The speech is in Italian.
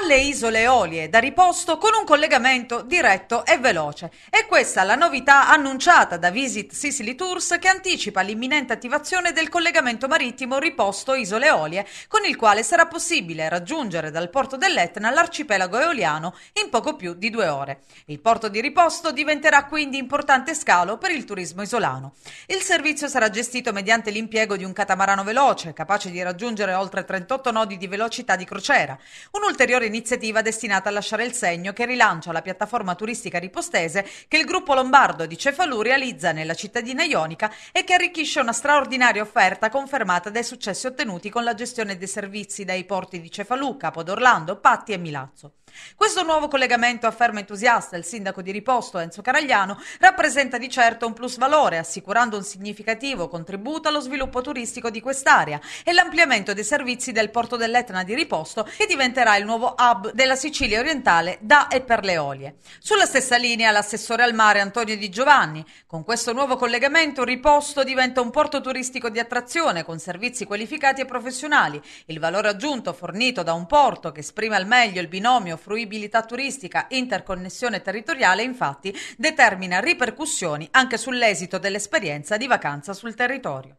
alle isole Eolie da riposto con un collegamento diretto e veloce. E questa la novità annunciata da Visit Sicily Tours che anticipa l'imminente attivazione del collegamento marittimo riposto isole Eolie, con il quale sarà possibile raggiungere dal porto dell'Etna l'arcipelago eoliano in poco più di due ore. Il porto di riposto diventerà quindi importante scalo per il turismo isolano. Il servizio sarà gestito mediante l'impiego di un catamarano veloce, capace di raggiungere oltre 38 nodi di velocità di crociera. Un ulteriore iniziativa destinata a lasciare il segno che rilancia la piattaforma turistica ripostese che il gruppo lombardo di Cefalù realizza nella cittadina ionica e che arricchisce una straordinaria offerta confermata dai successi ottenuti con la gestione dei servizi dai porti di Cefalù, Capo d'Orlando, Patti e Milazzo. Questo nuovo collegamento, afferma entusiasta il sindaco di Riposto Enzo Caragliano, rappresenta di certo un plus valore, assicurando un significativo contributo allo sviluppo turistico di quest'area e l'ampliamento dei servizi del porto dell'Etna di Riposto, che diventerà il nuovo hub della Sicilia orientale da e per le olie. Sulla stessa linea l'assessore al mare Antonio Di Giovanni. Con questo nuovo collegamento Riposto diventa un porto turistico di attrazione con servizi qualificati e professionali. Il valore aggiunto fornito da un porto che esprime al meglio il binomio fruibilità turistica, e interconnessione territoriale infatti determina ripercussioni anche sull'esito dell'esperienza di vacanza sul territorio.